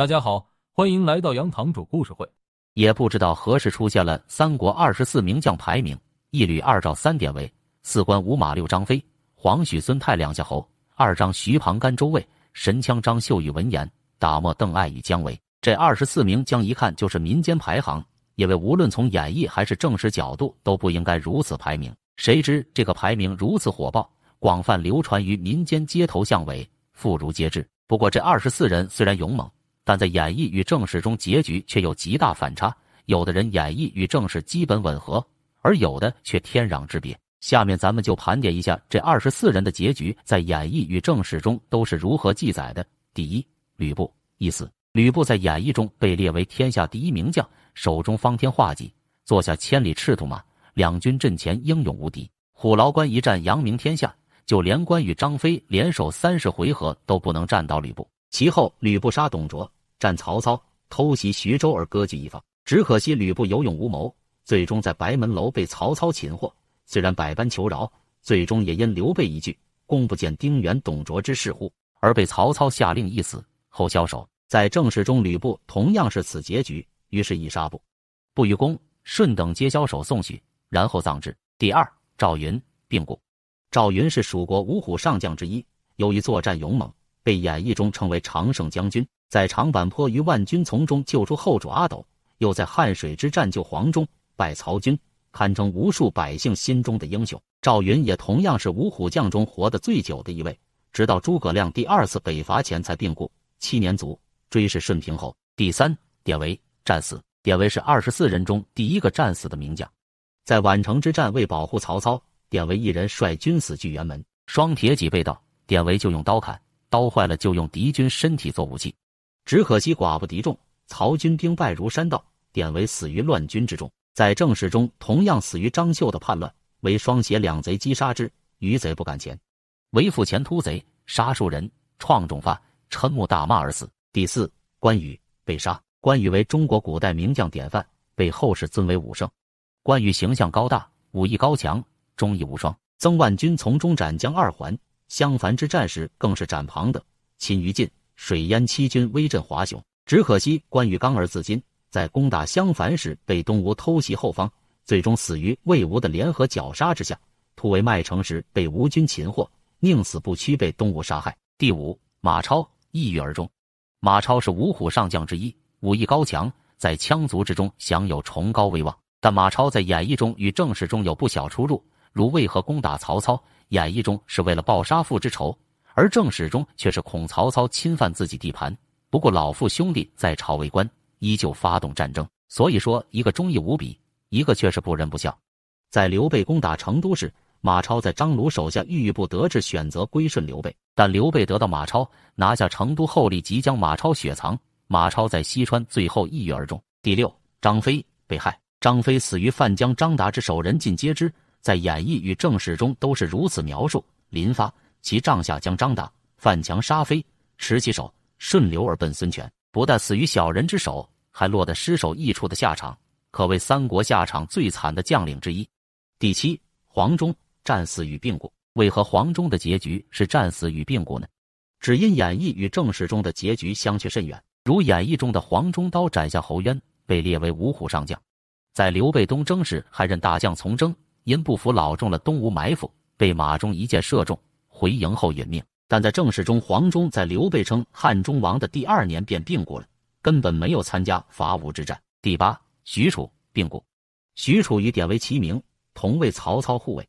大家好，欢迎来到杨堂主故事会。也不知道何时出现了三国二十四名将排名：一吕二赵三典韦，四关五马六张飞，黄许孙太两夏侯，二张徐庞甘周卫，神枪张绣与文言，打莫邓艾与姜维。这二十四名将一看就是民间排行，因为无论从演绎还是正史角度都不应该如此排名。谁知这个排名如此火爆，广泛流传于民间街头巷尾，妇孺皆知。不过这二十四人虽然勇猛，但在演绎与正史中，结局却有极大反差。有的人演绎与正史基本吻合，而有的却天壤之别。下面咱们就盘点一下这二十四人的结局在演绎与正史中都是如何记载的。第一，吕布一死。吕布在演绎中被列为天下第一名将，手中方天画戟，坐下千里赤兔马，两军阵前英勇无敌。虎牢关一战扬名天下，就连关羽、张飞联手三十回合都不能战倒吕布。其后，吕布杀董卓，战曹操，偷袭徐州而割据一方。只可惜吕布有勇无谋，最终在白门楼被曹操擒获。虽然百般求饶，最终也因刘备一句“公不见丁原、董卓之事乎”而被曹操下令一死。后交手在正史中，吕布同样是此结局，于是以杀不不与公顺等皆交手送许，然后葬之。第二，赵云病故。赵云是蜀国五虎上将之一，由于作战勇猛。被演绎中称为常胜将军，在长坂坡于万军丛中救出后主阿斗，又在汉水之战救黄忠，败曹军，堪称无数百姓心中的英雄。赵云也同样是五虎将中活得最久的一位，直到诸葛亮第二次北伐前才病故，七年卒，追谥顺平侯。第三，典韦战死。典韦是二十四人中第一个战死的名将，在宛城之战为保护曹操，典韦一人率军死拒辕门，双铁戟被盗，典韦就用刀砍。刀坏了就用敌军身体做武器，只可惜寡不敌众，曹军兵败如山倒，典韦死于乱军之中。在正史中，同样死于张绣的叛乱，为双胁两贼击杀之，余贼不敢前。为父前突贼，杀数人，创重发，瞋目大骂而死。第四，关羽被杀。关羽为中国古代名将典范，被后世尊为武圣。关羽形象高大，武艺高强，忠义无双。曾万军从中斩将二环。襄樊之战时，更是斩庞德、擒于禁，水淹七军，威震华雄。只可惜关羽刚而自矜，在攻打襄樊时被东吴偷袭后方，最终死于魏吴的联合绞杀之下。突围麦城时被吴军擒获，宁死不屈，被东吴杀害。第五，马超抑郁而终。马超是五虎上将之一，武艺高强，在羌族之中享有崇高威望。但马超在演义中与正史中有不小出入，如为何攻打曹操？演绎中是为了报杀父之仇，而正史中却是恐曹操侵犯自己地盘。不过老父兄弟在朝为官，依旧发动战争。所以说，一个忠义无比，一个却是不仁不孝。在刘备攻打成都时，马超在张鲁手下郁郁不得志，选择归顺刘备。但刘备得到马超，拿下成都后，立即将马超雪藏。马超在西川最后抑郁而终。第六，张飞被害。张飞死于范江张达之手，人尽皆知。在演绎与正史中都是如此描述：林发其帐下将张达、范强杀飞，持其手顺流而奔。孙权不但死于小人之手，还落得失手异处的下场，可谓三国下场最惨的将领之一。第七，黄忠战死与病故。为何黄忠的结局是战死与病故呢？只因演绎与正史中的结局相去甚远。如演绎中的黄忠刀斩下侯渊，被列为五虎上将，在刘备东征时还任大将从征。因不服老中了东吴埋伏，被马忠一箭射中，回营后殒命。但在正史中，黄忠在刘备称汉中王的第二年便病故了，根本没有参加伐吴之战。第八，许褚病故。许褚与典韦齐名，同为曹操护卫，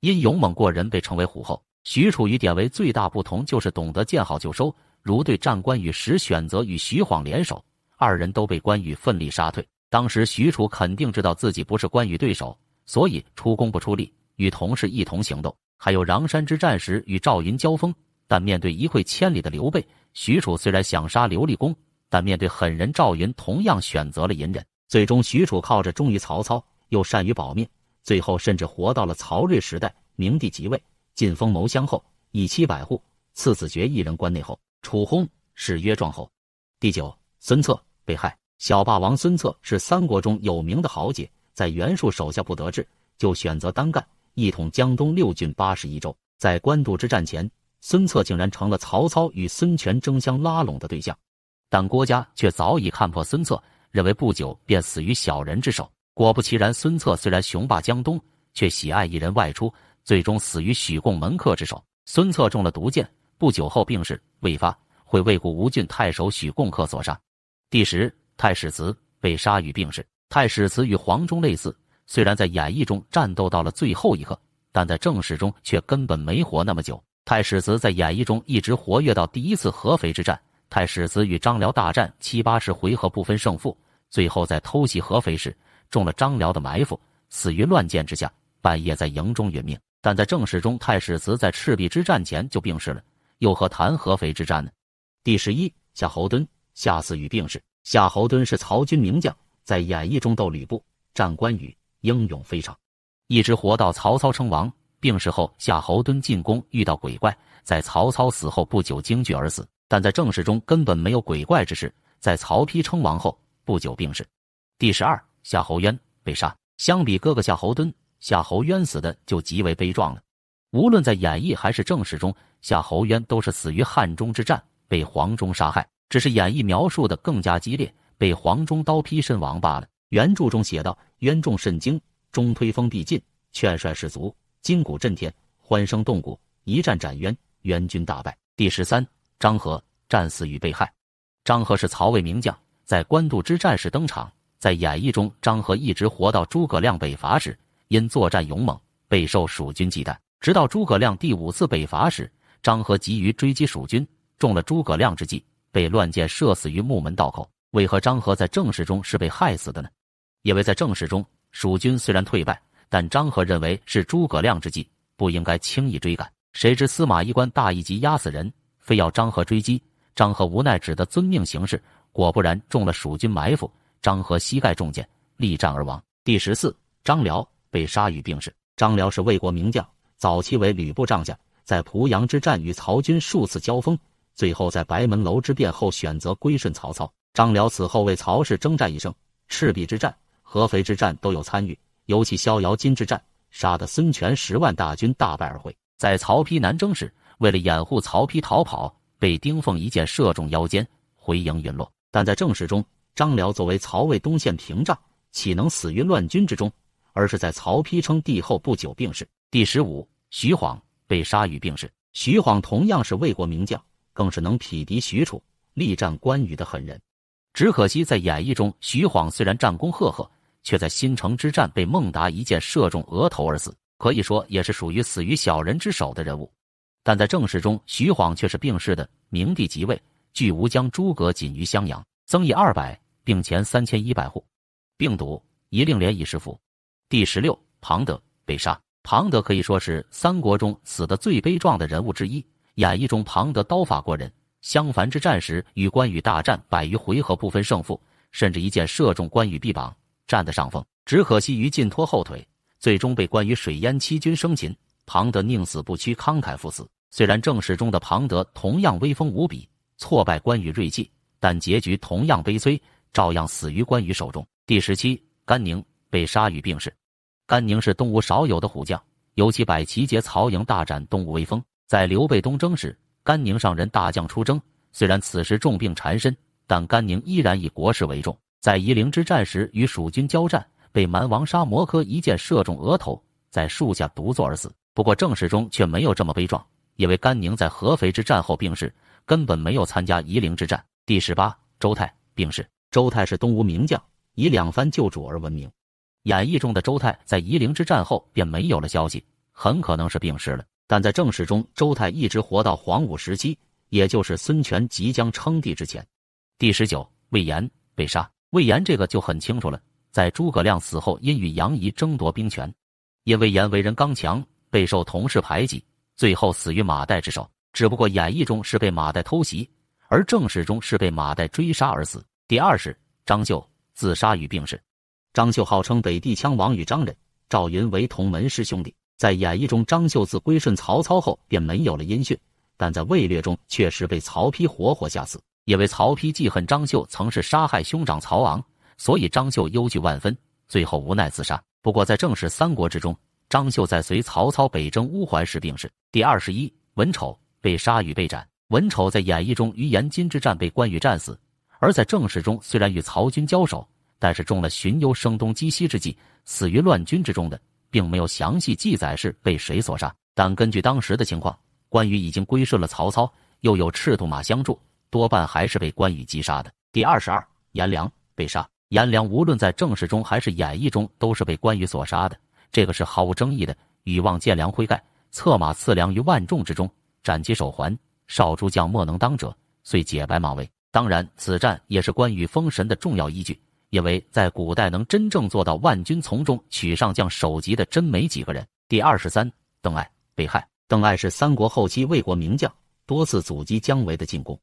因勇猛过人被称为虎后。许褚与典韦最大不同就是懂得见好就收，如对战关羽时，选择与徐晃联手，二人都被关羽奋力杀退。当时许褚肯定知道自己不是关羽对手。所以出工不出力，与同事一同行动。还有穰山之战时与赵云交锋，但面对一溃千里的刘备，许褚虽然想杀刘立功，但面对狠人赵云，同样选择了隐忍。最终，许褚靠着忠于曹操，又善于保命，最后甚至活到了曹睿时代。明帝即位，晋封谋乡侯，以七百户，赐子爵一人。关内侯，楚轰，使约壮侯。第九，孙策被害。小霸王孙策是三国中有名的豪杰。在袁术手下不得志，就选择单干，一统江东六郡八十一州。在官渡之战前，孙策竟然成了曹操与孙权争相拉拢的对象，但郭嘉却早已看破孙策，认为不久便死于小人之手。果不其然，孙策虽然雄霸江东，却喜爱一人外出，最终死于许贡门客之手。孙策中了毒箭，不久后病逝，未发会为故吴郡太守许贡客所杀。第十太史慈被杀与病逝。太史慈与黄忠类似，虽然在演义中战斗到了最后一刻，但在正史中却根本没活那么久。太史慈在演义中一直活跃到第一次合肥之战，太史慈与张辽大战七八十回合不分胜负，最后在偷袭合肥时中了张辽的埋伏，死于乱箭之下，半夜在营中殒命。但在正史中，太史慈在赤壁之战前就病逝了，又何谈合肥之战呢？第十一夏侯惇，夏四与病逝。夏侯惇是曹军名将。在演义中斗吕布、战关羽，英勇非常，一直活到曹操称王。病逝后，夏侯惇进宫遇到鬼怪，在曹操死后不久惊惧而死。但在正史中根本没有鬼怪之事。在曹丕称王后不久病逝。第十二，夏侯渊被杀。相比哥哥夏侯惇，夏侯渊死的就极为悲壮了。无论在演义还是正史中，夏侯渊都是死于汉中之战，被黄忠杀害。只是演义描述的更加激烈。被黄忠刀劈身亡罢了。原著中写道：“渊众甚惊，中推封必进，劝帅士卒，金鼓震天，欢声动谷。一战斩渊，渊军大败。”第十三，张合战死于被害。张合是曹魏名将，在官渡之战时登场。在演义中，张合一直活到诸葛亮北伐时，因作战勇猛，备受蜀军忌惮。直到诸葛亮第五次北伐时，张合急于追击蜀军，中了诸葛亮之计，被乱箭射死于木门道口。为何张合在正史中是被害死的呢？因为在正史中，蜀军虽然退败，但张合认为是诸葛亮之计，不应该轻易追赶。谁知司马懿官大一级压死人，非要张合追击。张合无奈，只得遵命行事。果不然，中了蜀军埋伏，张合膝盖中箭，力战而亡。第十四，张辽被杀与病逝。张辽是魏国名将，早期为吕布帐下，在濮阳之战与曹军数次交锋。最后在白门楼之变后选择归顺曹操。张辽此后为曹氏征战一生，赤壁之战、合肥之战都有参与，尤其逍遥津之战，杀得孙权十万大军大败而回。在曹丕南征时，为了掩护曹丕逃跑，被丁奉一箭射中腰间，回营陨落。但在正史中，张辽作为曹魏东线屏障，岂能死于乱军之中？而是在曹丕称帝后不久病逝。第十五，徐晃被杀于病逝。徐晃同样是魏国名将。更是能匹敌许褚、力战关羽的狠人。只可惜在演义中，徐晃虽然战功赫赫，却在新城之战被孟达一箭射中额头而死，可以说也是属于死于小人之手的人物。但在正史中，徐晃却是病逝的。明帝即位，巨吴将诸葛瑾于襄阳，增邑二百，并前三千一百户，病毒一令连以世服。第十六，庞德被杀。庞德可以说是三国中死的最悲壮的人物之一。演义中，庞德刀法过人，襄樊之战时与关羽大战百余回合不分胜负，甚至一箭射中关羽臂膀，占得上风。只可惜于禁拖后腿，最终被关羽水淹七军生擒。庞德宁死不屈，慷慨赴死。虽然正史中的庞德同样威风无比，挫败关羽锐气，但结局同样悲催，照样死于关羽手中。第十七，甘宁被杀与病逝。甘宁是东吴少有的虎将，尤其百骑劫曹营，大展东吴威风。在刘备东征时，甘宁上人大将出征。虽然此时重病缠身，但甘宁依然以国事为重。在夷陵之战时，与蜀军交战，被蛮王沙摩柯一箭射中额头，在树下独坐而死。不过正史中却没有这么悲壮，因为甘宁在合肥之战后病逝，根本没有参加夷陵之战。第十八，周泰病逝。周泰是东吴名将，以两番救主而闻名。演义中的周泰在夷陵之战后便没有了消息，很可能是病逝了。但在正史中，周泰一直活到黄武时期，也就是孙权即将称帝之前。第十九，魏延被杀。魏延这个就很清楚了，在诸葛亮死后，因与杨仪争夺兵权，因魏延为人刚强，备受同事排挤，最后死于马岱之手。只不过演义中是被马岱偷袭，而正史中是被马岱追杀而死。第二是张绣自杀与病逝。张绣号称北地枪王与张任，赵云为同门师兄弟。在演义中，张绣自归顺曹操后便没有了音讯，但在魏略中确实被曹丕活活吓死，因为曹丕记恨张绣曾是杀害兄长曹昂，所以张绣忧惧万分，最后无奈自杀。不过在正史三国之中，张绣在随曹操北征乌桓时病逝。第二十一，文丑被杀与被斩。文丑在演义中于延津之战被关羽战死，而在正史中虽然与曹军交手，但是中了荀攸声东击西之计，死于乱军之中的。并没有详细记载是被谁所杀，但根据当时的情况，关羽已经归顺了曹操，又有赤兔马相助，多半还是被关羽击杀的。第二十二，颜良被杀。颜良无论在正史中还是演义中，都是被关羽所杀的，这个是毫无争议的。羽望见良挥盖，策马刺良于万众之中，斩其首还，少诸将莫能当者，遂解白马围。当然，此战也是关羽封神的重要依据。因为在古代，能真正做到万军丛中取上将首级的，真没几个人。第二十三，邓艾被害。邓艾是三国后期魏国名将，多次阻击姜维的进攻，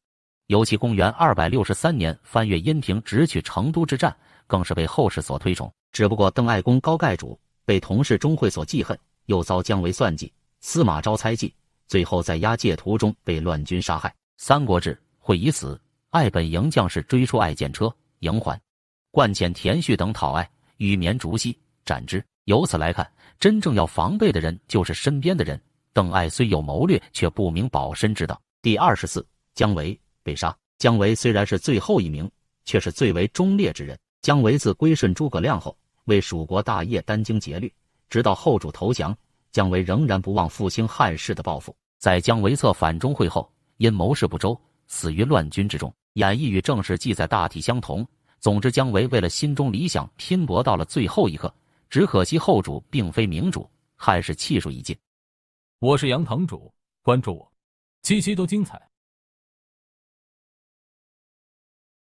尤其公元二百六十三年翻越阴平直取成都之战，更是被后世所推崇。只不过邓艾功高盖主，被同事钟会所记恨，又遭姜维算计，司马昭猜忌，最后在押解途中被乱军杀害。《三国志》会已死，艾本营将士追出艾建车，迎还。冠浅田续等讨爱，羽棉竹溪斩之。由此来看，真正要防备的人就是身边的人。邓艾虽有谋略，却不明保身之道。第二十四，姜维被杀。姜维虽然是最后一名，却是最为忠烈之人。姜维自归顺诸葛亮后，为蜀国大业殚精竭虑，直到后主投降，姜维仍然不忘复兴汉室的抱负。在姜维策反钟会后，因谋事不周，死于乱军之中。演义与正史记载大体相同。总之，姜维为了心中理想拼搏到了最后一刻，只可惜后主并非明主，还是气数已尽。我是杨堂主，关注我，期期都精彩。